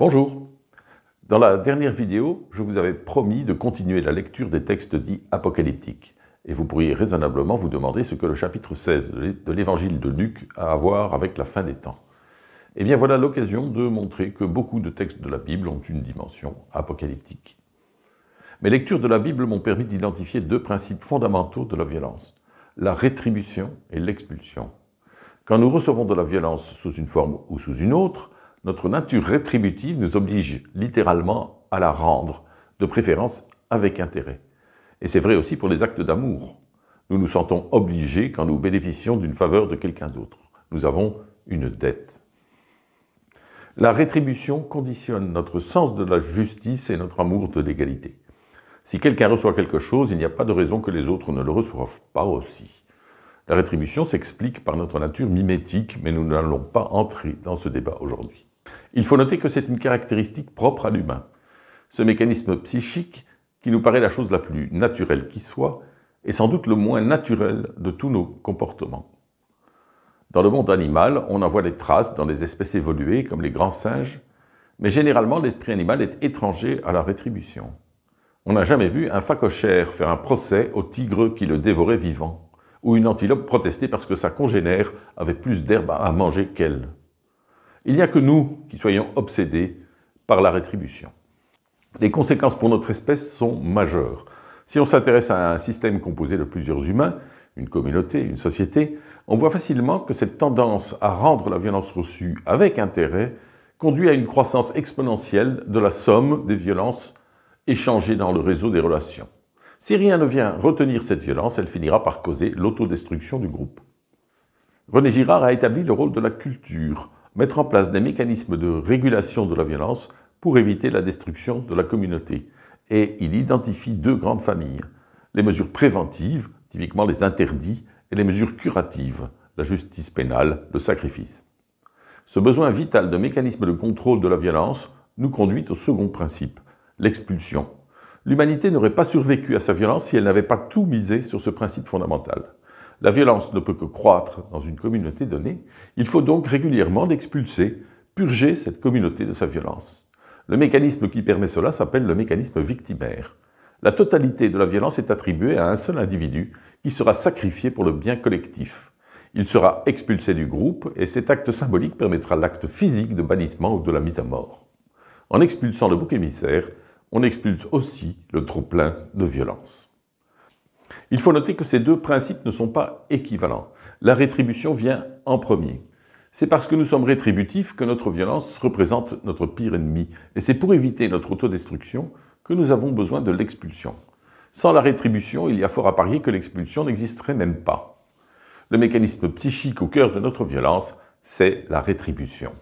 Bonjour Dans la dernière vidéo, je vous avais promis de continuer la lecture des textes dits apocalyptiques. Et vous pourriez raisonnablement vous demander ce que le chapitre 16 de l'évangile de Luc a à voir avec la fin des temps. Eh bien voilà l'occasion de montrer que beaucoup de textes de la Bible ont une dimension apocalyptique. Mes lectures de la Bible m'ont permis d'identifier deux principes fondamentaux de la violence, la rétribution et l'expulsion. Quand nous recevons de la violence sous une forme ou sous une autre, notre nature rétributive nous oblige littéralement à la rendre, de préférence avec intérêt. Et c'est vrai aussi pour les actes d'amour. Nous nous sentons obligés quand nous bénéficions d'une faveur de quelqu'un d'autre. Nous avons une dette. La rétribution conditionne notre sens de la justice et notre amour de l'égalité. Si quelqu'un reçoit quelque chose, il n'y a pas de raison que les autres ne le reçoivent pas aussi. La rétribution s'explique par notre nature mimétique, mais nous n'allons pas entrer dans ce débat aujourd'hui. Il faut noter que c'est une caractéristique propre à l'humain. Ce mécanisme psychique, qui nous paraît la chose la plus naturelle qui soit, est sans doute le moins naturel de tous nos comportements. Dans le monde animal, on en voit des traces dans des espèces évoluées comme les grands singes, mais généralement l'esprit animal est étranger à la rétribution. On n'a jamais vu un phacochère faire un procès au tigre qui le dévorait vivant, ou une antilope protester parce que sa congénère avait plus d'herbe à manger qu'elle. Il n'y a que nous qui soyons obsédés par la rétribution. Les conséquences pour notre espèce sont majeures. Si on s'intéresse à un système composé de plusieurs humains, une communauté, une société, on voit facilement que cette tendance à rendre la violence reçue avec intérêt conduit à une croissance exponentielle de la somme des violences échangées dans le réseau des relations. Si rien ne vient retenir cette violence, elle finira par causer l'autodestruction du groupe. René Girard a établi le rôle de la culture mettre en place des mécanismes de régulation de la violence pour éviter la destruction de la communauté. Et il identifie deux grandes familles. Les mesures préventives, typiquement les interdits, et les mesures curatives, la justice pénale, le sacrifice. Ce besoin vital de mécanismes de contrôle de la violence nous conduit au second principe, l'expulsion. L'humanité n'aurait pas survécu à sa violence si elle n'avait pas tout misé sur ce principe fondamental. La violence ne peut que croître dans une communauté donnée. Il faut donc régulièrement l'expulser, purger cette communauté de sa violence. Le mécanisme qui permet cela s'appelle le mécanisme victimaire. La totalité de la violence est attribuée à un seul individu qui sera sacrifié pour le bien collectif. Il sera expulsé du groupe et cet acte symbolique permettra l'acte physique de bannissement ou de la mise à mort. En expulsant le bouc émissaire, on expulse aussi le trop plein de violence. Il faut noter que ces deux principes ne sont pas équivalents. La rétribution vient en premier. C'est parce que nous sommes rétributifs que notre violence représente notre pire ennemi, et c'est pour éviter notre autodestruction que nous avons besoin de l'expulsion. Sans la rétribution, il y a fort à parier que l'expulsion n'existerait même pas. Le mécanisme psychique au cœur de notre violence, c'est la rétribution.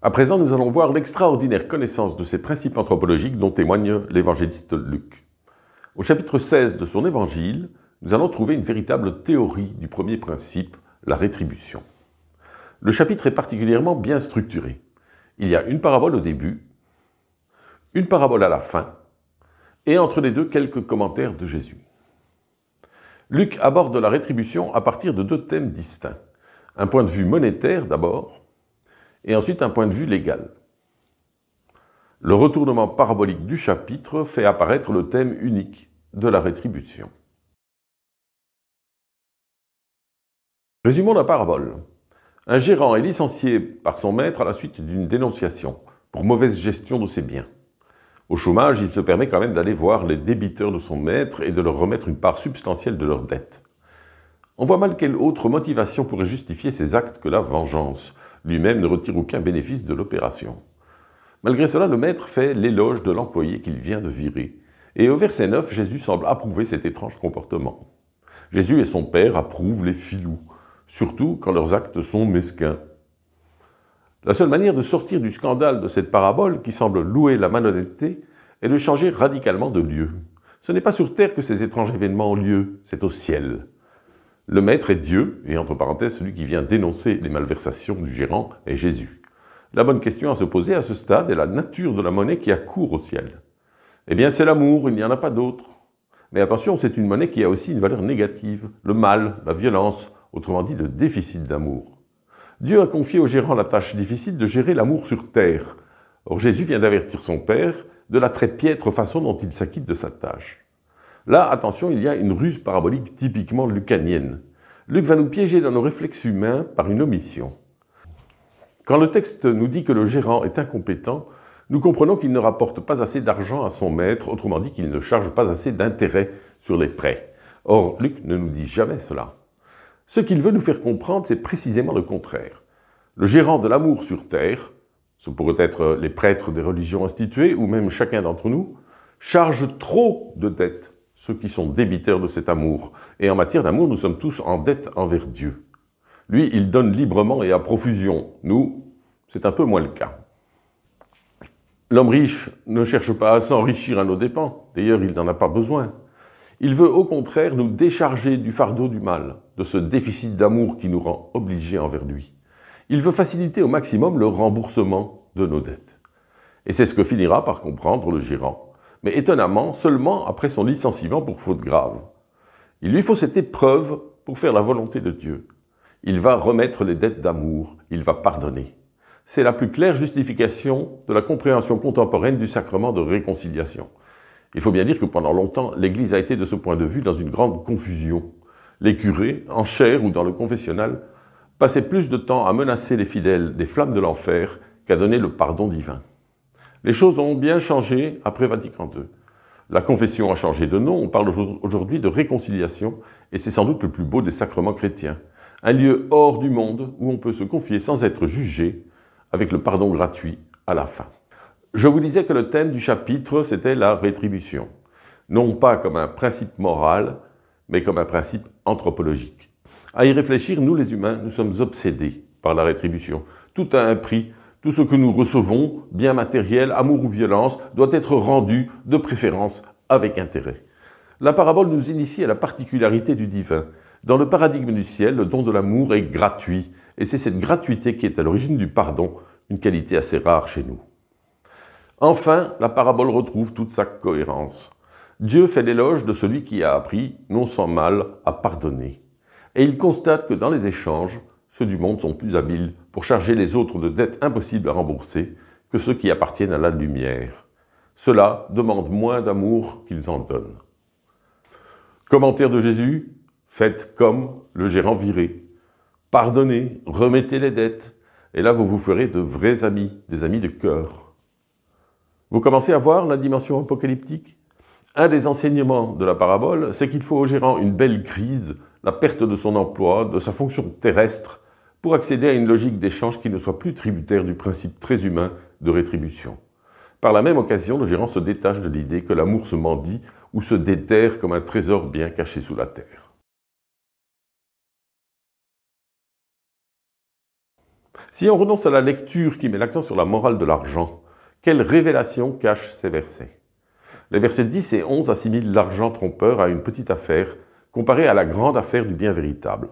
À présent, nous allons voir l'extraordinaire connaissance de ces principes anthropologiques dont témoigne l'évangéliste Luc. Au chapitre 16 de son évangile, nous allons trouver une véritable théorie du premier principe, la rétribution. Le chapitre est particulièrement bien structuré. Il y a une parabole au début, une parabole à la fin, et entre les deux quelques commentaires de Jésus. Luc aborde la rétribution à partir de deux thèmes distincts. Un point de vue monétaire d'abord, et ensuite un point de vue légal. Le retournement parabolique du chapitre fait apparaître le thème unique de la rétribution. Résumons la parabole. Un gérant est licencié par son maître à la suite d'une dénonciation pour mauvaise gestion de ses biens. Au chômage, il se permet quand même d'aller voir les débiteurs de son maître et de leur remettre une part substantielle de leurs dettes. On voit mal quelle autre motivation pourrait justifier ces actes que la vengeance. Lui-même ne retire aucun bénéfice de l'opération. Malgré cela, le maître fait l'éloge de l'employé qu'il vient de virer. Et au verset 9, Jésus semble approuver cet étrange comportement. Jésus et son Père approuvent les filous, surtout quand leurs actes sont mesquins. La seule manière de sortir du scandale de cette parabole, qui semble louer la malhonnêteté, est de changer radicalement de lieu. Ce n'est pas sur terre que ces étranges événements ont lieu, c'est au ciel. Le maître est Dieu, et entre parenthèses, celui qui vient dénoncer les malversations du gérant est Jésus la bonne question à se poser à ce stade est la nature de la monnaie qui cours au ciel. Eh bien, c'est l'amour, il n'y en a pas d'autre. Mais attention, c'est une monnaie qui a aussi une valeur négative, le mal, la violence, autrement dit le déficit d'amour. Dieu a confié aux gérants la tâche difficile de gérer l'amour sur terre. Or Jésus vient d'avertir son Père de la très piètre façon dont il s'acquitte de sa tâche. Là, attention, il y a une ruse parabolique typiquement lucanienne. Luc va nous piéger dans nos réflexes humains par une omission. Quand le texte nous dit que le gérant est incompétent, nous comprenons qu'il ne rapporte pas assez d'argent à son maître, autrement dit qu'il ne charge pas assez d'intérêt sur les prêts. Or, Luc ne nous dit jamais cela. Ce qu'il veut nous faire comprendre, c'est précisément le contraire. Le gérant de l'amour sur terre, ce pourraient être les prêtres des religions instituées ou même chacun d'entre nous, charge trop de dettes, ceux qui sont débiteurs de cet amour. Et en matière d'amour, nous sommes tous en dette envers Dieu. Lui, il donne librement et à profusion. Nous, c'est un peu moins le cas. L'homme riche ne cherche pas à s'enrichir à nos dépens, d'ailleurs il n'en a pas besoin. Il veut au contraire nous décharger du fardeau du mal, de ce déficit d'amour qui nous rend obligés envers lui. Il veut faciliter au maximum le remboursement de nos dettes. Et c'est ce que finira par comprendre le gérant, mais étonnamment seulement après son licenciement pour faute grave. Il lui faut cette épreuve pour faire la volonté de Dieu. Il va remettre les dettes d'amour, il va pardonner. C'est la plus claire justification de la compréhension contemporaine du sacrement de réconciliation. Il faut bien dire que pendant longtemps, l'Église a été de ce point de vue dans une grande confusion. Les curés, en chair ou dans le confessionnal, passaient plus de temps à menacer les fidèles des flammes de l'enfer qu'à donner le pardon divin. Les choses ont bien changé après Vatican II. La confession a changé de nom, on parle aujourd'hui de réconciliation, et c'est sans doute le plus beau des sacrements chrétiens un lieu hors du monde où on peut se confier sans être jugé, avec le pardon gratuit à la fin. Je vous disais que le thème du chapitre, c'était la rétribution, non pas comme un principe moral, mais comme un principe anthropologique. À y réfléchir, nous les humains, nous sommes obsédés par la rétribution. Tout a un prix, tout ce que nous recevons, bien matériel, amour ou violence, doit être rendu, de préférence, avec intérêt. La parabole nous initie à la particularité du divin, dans le paradigme du ciel, le don de l'amour est gratuit, et c'est cette gratuité qui est à l'origine du pardon, une qualité assez rare chez nous. Enfin, la parabole retrouve toute sa cohérence. Dieu fait l'éloge de celui qui a appris, non sans mal, à pardonner. Et il constate que dans les échanges, ceux du monde sont plus habiles pour charger les autres de dettes impossibles à rembourser que ceux qui appartiennent à la lumière. Cela demande moins d'amour qu'ils en donnent. Commentaire de Jésus Faites comme le gérant viré. Pardonnez, remettez les dettes. Et là, vous vous ferez de vrais amis, des amis de cœur. Vous commencez à voir la dimension apocalyptique Un des enseignements de la parabole, c'est qu'il faut au gérant une belle crise, la perte de son emploi, de sa fonction terrestre, pour accéder à une logique d'échange qui ne soit plus tributaire du principe très humain de rétribution. Par la même occasion, le gérant se détache de l'idée que l'amour se mendie ou se déterre comme un trésor bien caché sous la terre. Si on renonce à la lecture qui met l'accent sur la morale de l'argent, quelle révélation cache ces versets Les versets 10 et 11 assimilent l'argent trompeur à une petite affaire comparée à la grande affaire du bien véritable.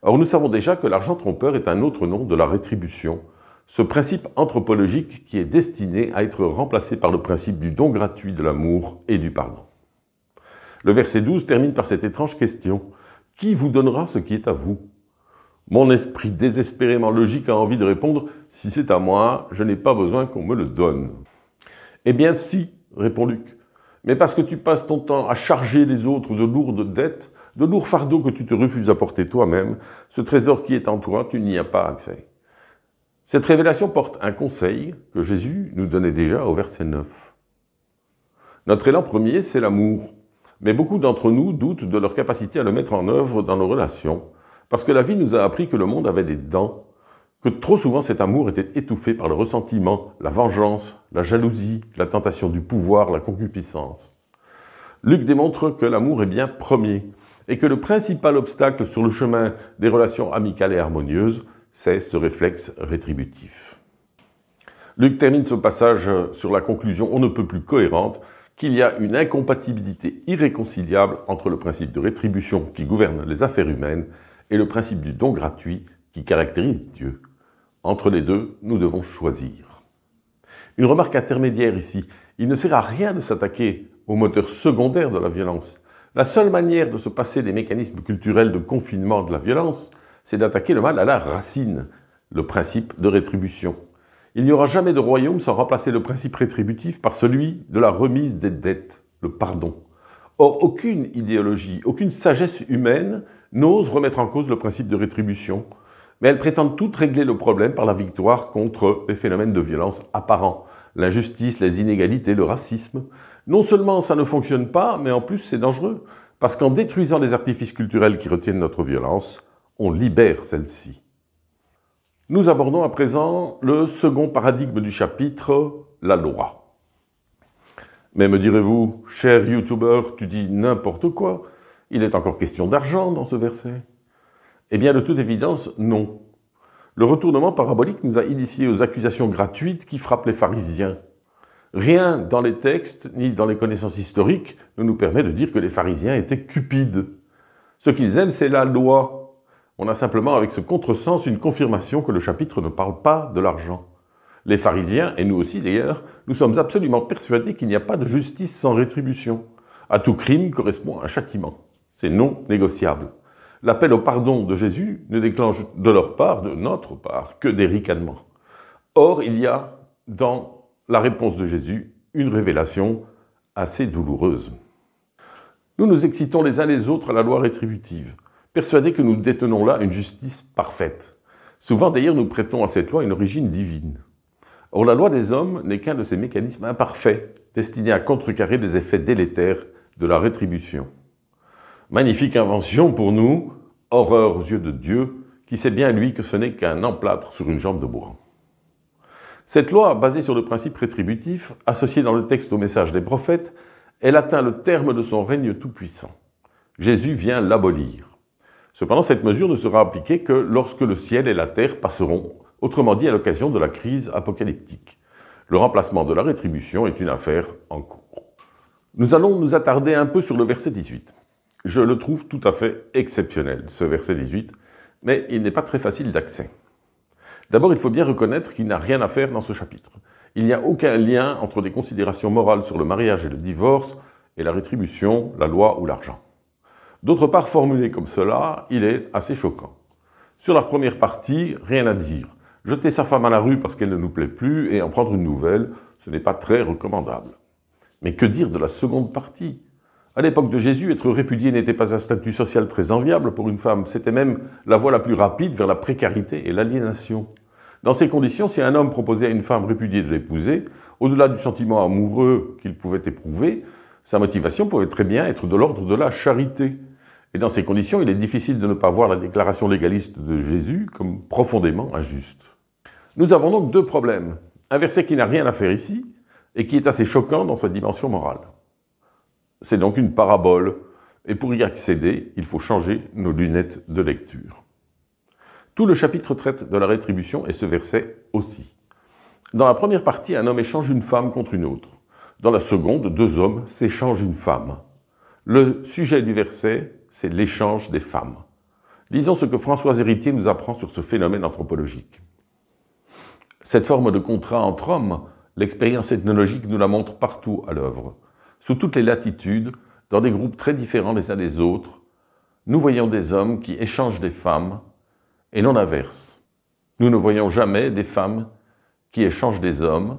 Or nous savons déjà que l'argent trompeur est un autre nom de la rétribution, ce principe anthropologique qui est destiné à être remplacé par le principe du don gratuit de l'amour et du pardon. Le verset 12 termine par cette étrange question. Qui vous donnera ce qui est à vous mon esprit désespérément logique a envie de répondre Si c'est à moi, je n'ai pas besoin qu'on me le donne. Eh bien, si, répond Luc. Mais parce que tu passes ton temps à charger les autres de lourdes dettes, de lourds fardeaux que tu te refuses à porter toi-même, ce trésor qui est en toi, tu n'y as pas accès. Cette révélation porte un conseil que Jésus nous donnait déjà au verset 9. Notre élan premier, c'est l'amour. Mais beaucoup d'entre nous doutent de leur capacité à le mettre en œuvre dans nos relations. Parce que la vie nous a appris que le monde avait des dents, que trop souvent cet amour était étouffé par le ressentiment, la vengeance, la jalousie, la tentation du pouvoir, la concupiscence. Luc démontre que l'amour est bien premier et que le principal obstacle sur le chemin des relations amicales et harmonieuses, c'est ce réflexe rétributif. Luc termine ce passage sur la conclusion on ne peut plus cohérente qu'il y a une incompatibilité irréconciliable entre le principe de rétribution qui gouverne les affaires humaines et le principe du don gratuit qui caractérise Dieu. Entre les deux, nous devons choisir. Une remarque intermédiaire ici. Il ne sert à rien de s'attaquer au moteur secondaire de la violence. La seule manière de se passer des mécanismes culturels de confinement de la violence, c'est d'attaquer le mal à la racine, le principe de rétribution. Il n'y aura jamais de royaume sans remplacer le principe rétributif par celui de la remise des dettes, le pardon. Or, aucune idéologie, aucune sagesse humaine n'osent remettre en cause le principe de rétribution, mais elles prétendent toutes régler le problème par la victoire contre les phénomènes de violence apparents, l'injustice, les inégalités, le racisme. Non seulement ça ne fonctionne pas, mais en plus c'est dangereux, parce qu'en détruisant les artifices culturels qui retiennent notre violence, on libère celle-ci. Nous abordons à présent le second paradigme du chapitre, la loi. Mais me direz-vous, cher youtubeur, tu dis n'importe quoi, il est encore question d'argent dans ce verset Eh bien, de toute évidence, non. Le retournement parabolique nous a initiés aux accusations gratuites qui frappent les pharisiens. Rien dans les textes ni dans les connaissances historiques ne nous permet de dire que les pharisiens étaient cupides. Ce qu'ils aiment, c'est la loi. On a simplement avec ce contresens une confirmation que le chapitre ne parle pas de l'argent. Les pharisiens, et nous aussi d'ailleurs, nous sommes absolument persuadés qu'il n'y a pas de justice sans rétribution. À tout crime correspond un châtiment. C'est non négociable. L'appel au pardon de Jésus ne déclenche de leur part, de notre part, que des ricanements. Or, il y a dans la réponse de Jésus une révélation assez douloureuse. Nous nous excitons les uns les autres à la loi rétributive, persuadés que nous détenons là une justice parfaite. Souvent d'ailleurs nous prêtons à cette loi une origine divine. Or la loi des hommes n'est qu'un de ces mécanismes imparfaits, destinés à contrecarrer les effets délétères de la rétribution. Magnifique invention pour nous, horreur aux yeux de Dieu, qui sait bien lui que ce n'est qu'un emplâtre sur une jambe de bois. Cette loi, basée sur le principe rétributif, associée dans le texte au message des prophètes, elle atteint le terme de son règne tout-puissant. Jésus vient l'abolir. Cependant, cette mesure ne sera appliquée que lorsque le ciel et la terre passeront, autrement dit à l'occasion de la crise apocalyptique. Le remplacement de la rétribution est une affaire en cours. Nous allons nous attarder un peu sur le verset 18. Je le trouve tout à fait exceptionnel, ce verset 18, mais il n'est pas très facile d'accès. D'abord, il faut bien reconnaître qu'il n'a rien à faire dans ce chapitre. Il n'y a aucun lien entre les considérations morales sur le mariage et le divorce et la rétribution, la loi ou l'argent. D'autre part, formulé comme cela, il est assez choquant. Sur la première partie, rien à dire. Jeter sa femme à la rue parce qu'elle ne nous plaît plus et en prendre une nouvelle, ce n'est pas très recommandable. Mais que dire de la seconde partie à l'époque de Jésus, être répudié n'était pas un statut social très enviable pour une femme, c'était même la voie la plus rapide vers la précarité et l'aliénation. Dans ces conditions, si un homme proposait à une femme répudiée de l'épouser, au-delà du sentiment amoureux qu'il pouvait éprouver, sa motivation pouvait très bien être de l'ordre de la charité. Et dans ces conditions, il est difficile de ne pas voir la déclaration légaliste de Jésus comme profondément injuste. Nous avons donc deux problèmes. Un verset qui n'a rien à faire ici et qui est assez choquant dans sa dimension morale. C'est donc une parabole, et pour y accéder, il faut changer nos lunettes de lecture. Tout le chapitre traite de la rétribution et ce verset aussi. Dans la première partie, un homme échange une femme contre une autre. Dans la seconde, deux hommes s'échangent une femme. Le sujet du verset, c'est l'échange des femmes. Lisons ce que François Héritier nous apprend sur ce phénomène anthropologique. Cette forme de contrat entre hommes, l'expérience ethnologique nous la montre partout à l'œuvre sous toutes les latitudes, dans des groupes très différents les uns des autres, nous voyons des hommes qui échangent des femmes, et non l'inverse. Nous ne voyons jamais des femmes qui échangent des hommes,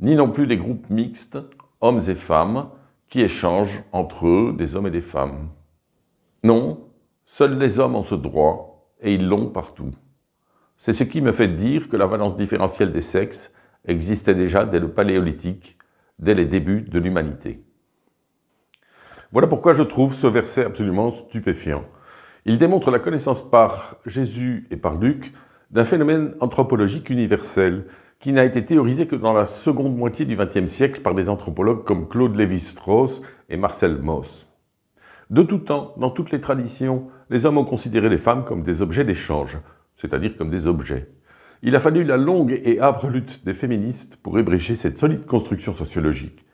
ni non plus des groupes mixtes, hommes et femmes, qui échangent entre eux des hommes et des femmes. Non, seuls les hommes ont ce droit, et ils l'ont partout. C'est ce qui me fait dire que la valence différentielle des sexes existait déjà dès le Paléolithique, dès les débuts de l'humanité. Voilà pourquoi je trouve ce verset absolument stupéfiant. Il démontre la connaissance par Jésus et par Luc d'un phénomène anthropologique universel qui n'a été théorisé que dans la seconde moitié du XXe siècle par des anthropologues comme Claude Lévi-Strauss et Marcel Mauss. De tout temps, dans toutes les traditions, les hommes ont considéré les femmes comme des objets d'échange, c'est-à-dire comme des objets. Il a fallu la longue et âpre lutte des féministes pour ébrécher cette solide construction sociologique.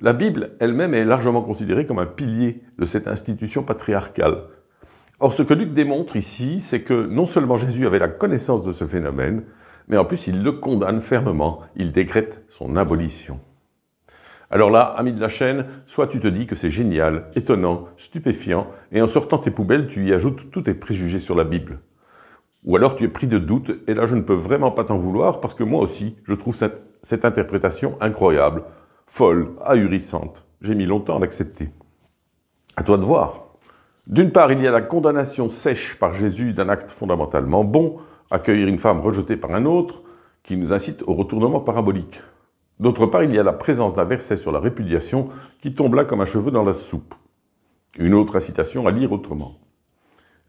La Bible elle-même est largement considérée comme un pilier de cette institution patriarcale. Or, ce que Luc démontre ici, c'est que non seulement Jésus avait la connaissance de ce phénomène, mais en plus il le condamne fermement, il décrète son abolition. Alors là, ami de la chaîne, soit tu te dis que c'est génial, étonnant, stupéfiant, et en sortant tes poubelles, tu y ajoutes tous tes préjugés sur la Bible. Ou alors tu es pris de doute, et là je ne peux vraiment pas t'en vouloir, parce que moi aussi, je trouve cette, interprétation incroyable, folle, ahurissante. J'ai mis longtemps à l'accepter. À toi de voir. D'une part, il y a la condamnation sèche par Jésus d'un acte fondamentalement bon, accueillir une femme rejetée par un autre, qui nous incite au retournement parabolique. D'autre part, il y a la présence d'un verset sur la répudiation qui tombe là comme un cheveu dans la soupe. Une autre incitation à lire autrement.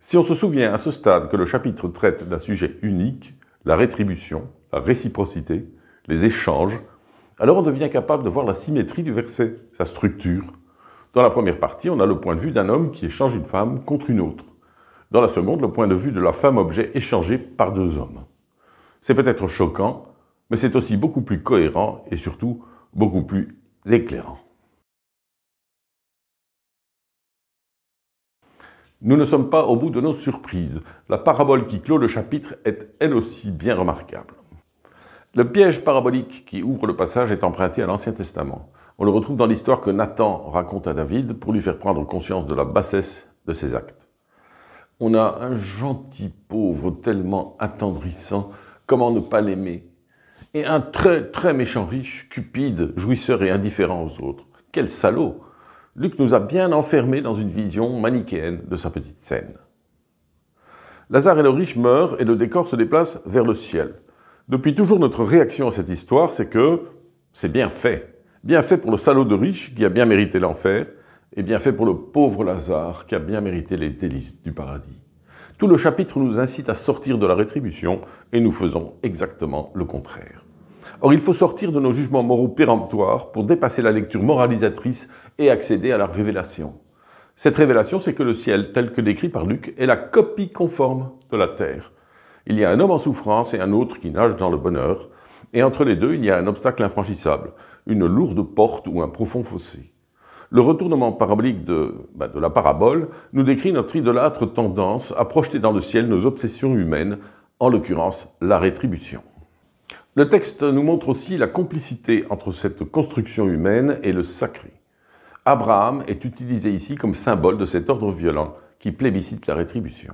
Si on se souvient à ce stade que le chapitre traite d'un sujet unique, la rétribution, la réciprocité, les échanges, alors on devient capable de voir la symétrie du verset, sa structure. Dans la première partie, on a le point de vue d'un homme qui échange une femme contre une autre. Dans la seconde, le point de vue de la femme objet échangée par deux hommes. C'est peut-être choquant, mais c'est aussi beaucoup plus cohérent et surtout beaucoup plus éclairant. Nous ne sommes pas au bout de nos surprises. La parabole qui clôt le chapitre est elle aussi bien remarquable. Le piège parabolique qui ouvre le passage est emprunté à l'Ancien Testament. On le retrouve dans l'histoire que Nathan raconte à David pour lui faire prendre conscience de la bassesse de ses actes. On a un gentil pauvre tellement attendrissant, comment ne pas l'aimer Et un très très méchant riche, cupide, jouisseur et indifférent aux autres. Quel salaud Luc nous a bien enfermés dans une vision manichéenne de sa petite scène. Lazare et le riche meurent et le décor se déplace vers le ciel. Depuis toujours, notre réaction à cette histoire, c'est que c'est bien fait. Bien fait pour le salaud de riche qui a bien mérité l'enfer, et bien fait pour le pauvre Lazare qui a bien mérité les délices du paradis. Tout le chapitre nous incite à sortir de la rétribution et nous faisons exactement le contraire. Or, il faut sortir de nos jugements moraux péremptoires pour dépasser la lecture moralisatrice et accéder à la révélation. Cette révélation, c'est que le ciel, tel que décrit par Luc, est la copie conforme de la terre. Il y a un homme en souffrance et un autre qui nage dans le bonheur, et entre les deux, il y a un obstacle infranchissable, une lourde porte ou un profond fossé. Le retournement parabolique de, bah, de la parabole nous décrit notre idolâtre tendance à projeter dans le ciel nos obsessions humaines, en l'occurrence la rétribution. Le texte nous montre aussi la complicité entre cette construction humaine et le sacré. Abraham est utilisé ici comme symbole de cet ordre violent qui plébiscite la rétribution.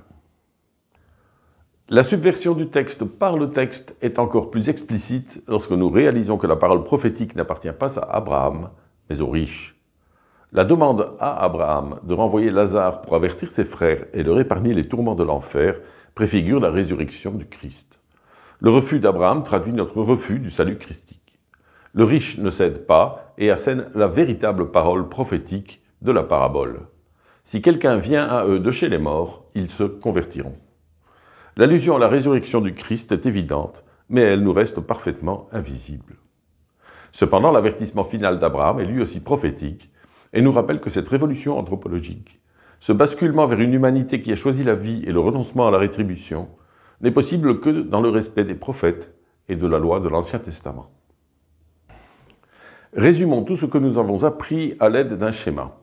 La subversion du texte par le texte est encore plus explicite lorsque nous réalisons que la parole prophétique n'appartient pas à Abraham, mais aux riches. La demande à Abraham de renvoyer Lazare pour avertir ses frères et de épargner les tourments de l'enfer préfigure la résurrection du Christ. Le refus d'Abraham traduit notre refus du salut christique. Le riche ne cède pas et assène la véritable parole prophétique de la parabole. Si quelqu'un vient à eux de chez les morts, ils se convertiront. L'allusion à la résurrection du Christ est évidente, mais elle nous reste parfaitement invisible. Cependant, l'avertissement final d'Abraham est lui aussi prophétique et nous rappelle que cette révolution anthropologique, ce basculement vers une humanité qui a choisi la vie et le renoncement à la rétribution, n'est possible que dans le respect des prophètes et de la loi de l'Ancien Testament. Résumons tout ce que nous avons appris à l'aide d'un schéma.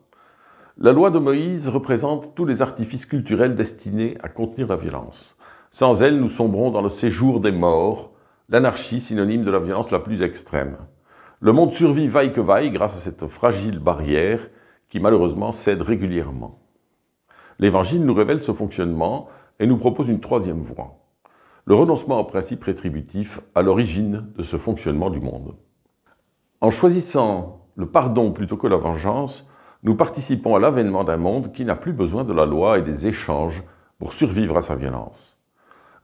La loi de Moïse représente tous les artifices culturels destinés à contenir la violence. Sans elle, nous sombrons dans le séjour des morts, l'anarchie synonyme de la violence la plus extrême. Le monde survit vaille que vaille grâce à cette fragile barrière qui malheureusement cède régulièrement. L'Évangile nous révèle ce fonctionnement et nous propose une troisième voie le renoncement au principe rétributif à l'origine de ce fonctionnement du monde. En choisissant le pardon plutôt que la vengeance, nous participons à l'avènement d'un monde qui n'a plus besoin de la loi et des échanges pour survivre à sa violence.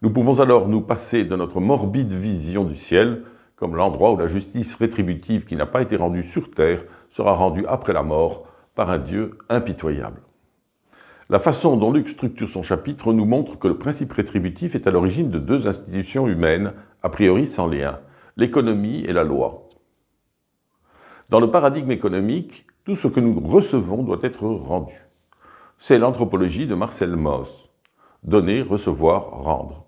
Nous pouvons alors nous passer de notre morbide vision du ciel comme l'endroit où la justice rétributive qui n'a pas été rendue sur terre sera rendue après la mort par un Dieu impitoyable. La façon dont Luc structure son chapitre nous montre que le principe rétributif est à l'origine de deux institutions humaines, a priori sans lien, l'économie et la loi. Dans le paradigme économique, tout ce que nous recevons doit être rendu. C'est l'anthropologie de Marcel Mauss. Donner, recevoir, rendre.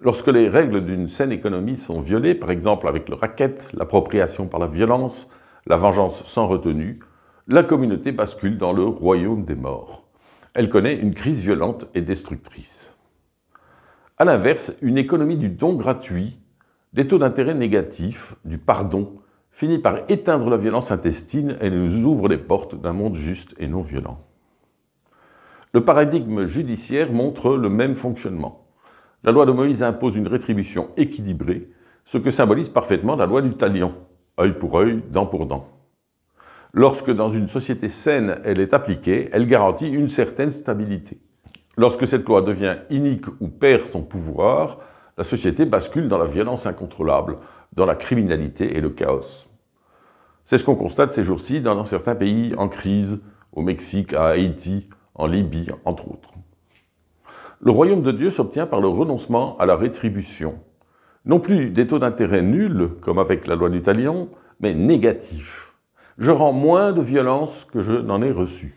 Lorsque les règles d'une saine économie sont violées, par exemple avec le racket, l'appropriation par la violence, la vengeance sans retenue, la communauté bascule dans le royaume des morts elle connaît une crise violente et destructrice. A l'inverse, une économie du don gratuit, des taux d'intérêt négatifs, du pardon, finit par éteindre la violence intestine et nous ouvre les portes d'un monde juste et non violent. Le paradigme judiciaire montre le même fonctionnement. La loi de Moïse impose une rétribution équilibrée, ce que symbolise parfaitement la loi du talion, œil pour œil, dent pour dent. Lorsque dans une société saine, elle est appliquée, elle garantit une certaine stabilité. Lorsque cette loi devient inique ou perd son pouvoir, la société bascule dans la violence incontrôlable, dans la criminalité et le chaos. C'est ce qu'on constate ces jours-ci dans certains pays en crise, au Mexique, à Haïti, en Libye, entre autres. Le royaume de Dieu s'obtient par le renoncement à la rétribution. Non plus des taux d'intérêt nuls, comme avec la loi du talion, mais négatifs je rends moins de violence que je n'en ai reçu.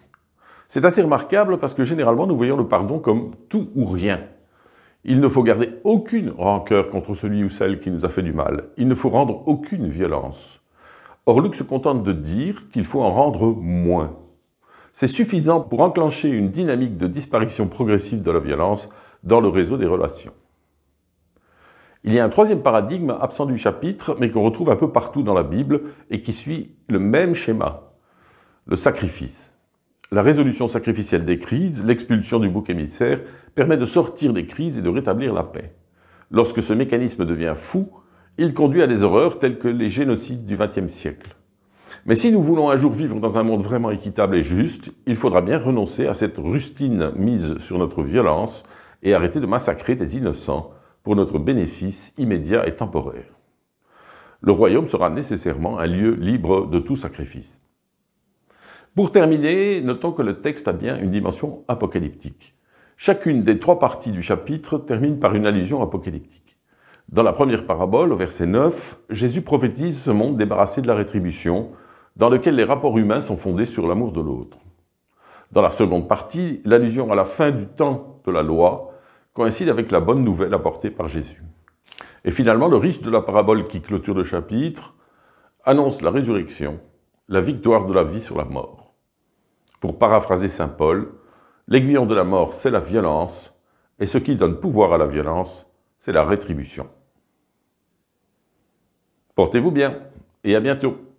C'est assez remarquable parce que généralement nous voyons le pardon comme tout ou rien. Il ne faut garder aucune rancœur contre celui ou celle qui nous a fait du mal. Il ne faut rendre aucune violence. Or, Luc se contente de dire qu'il faut en rendre moins. C'est suffisant pour enclencher une dynamique de disparition progressive de la violence dans le réseau des relations. Il y a un troisième paradigme absent du chapitre, mais qu'on retrouve un peu partout dans la Bible et qui suit le même schéma, le sacrifice. La résolution sacrificielle des crises, l'expulsion du bouc émissaire, permet de sortir des crises et de rétablir la paix. Lorsque ce mécanisme devient fou, il conduit à des horreurs telles que les génocides du XXe siècle. Mais si nous voulons un jour vivre dans un monde vraiment équitable et juste, il faudra bien renoncer à cette rustine mise sur notre violence et arrêter de massacrer des innocents pour notre bénéfice immédiat et temporaire. Le royaume sera nécessairement un lieu libre de tout sacrifice. Pour terminer, notons que le texte a bien une dimension apocalyptique. Chacune des trois parties du chapitre termine par une allusion apocalyptique. Dans la première parabole, au verset 9, Jésus prophétise ce monde débarrassé de la rétribution, dans lequel les rapports humains sont fondés sur l'amour de l'autre. Dans la seconde partie, l'allusion à la fin du temps de la loi, coïncide avec la bonne nouvelle apportée par Jésus. Et finalement, le riche de la parabole qui clôture le chapitre annonce la résurrection, la victoire de la vie sur la mort. Pour paraphraser Saint Paul, l'aiguillon de la mort, c'est la violence, et ce qui donne pouvoir à la violence, c'est la rétribution. Portez-vous bien, et à bientôt.